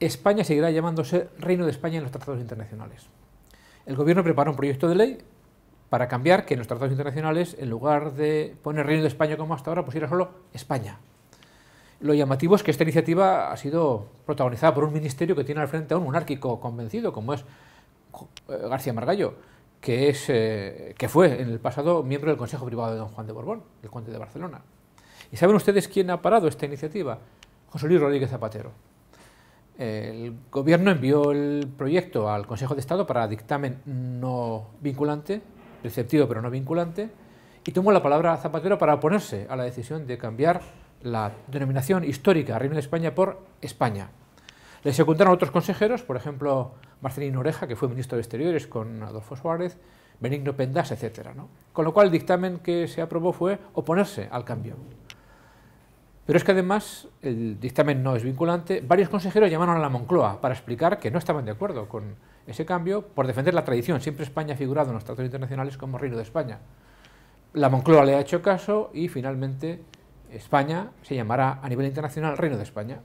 España seguirá llamándose Reino de España en los tratados internacionales. El gobierno prepara un proyecto de ley para cambiar que en los tratados internacionales, en lugar de poner Reino de España como hasta ahora, pusiera solo España. Lo llamativo es que esta iniciativa ha sido protagonizada por un ministerio que tiene al frente a un monárquico convencido, como es eh, García Margallo, que, es, eh, que fue en el pasado miembro del Consejo Privado de Don Juan de Borbón, el conde de Barcelona. ¿Y saben ustedes quién ha parado esta iniciativa? José Luis Rodríguez Zapatero. El gobierno envió el proyecto al Consejo de Estado para dictamen no vinculante, receptivo pero no vinculante, y tomó la palabra Zapatero para oponerse a la decisión de cambiar la denominación histórica Reino de España por España. Le secundaron otros consejeros, por ejemplo, Marcelino Oreja, que fue ministro de Exteriores con Adolfo Suárez, Benigno Pendas, etc. Con lo cual el dictamen que se aprobó fue oponerse al cambio. Pero es que además el dictamen no es vinculante. Varios consejeros llamaron a la Moncloa para explicar que no estaban de acuerdo con ese cambio por defender la tradición. Siempre España ha figurado en los tratados internacionales como Reino de España. La Moncloa le ha hecho caso y finalmente España se llamará a nivel internacional Reino de España.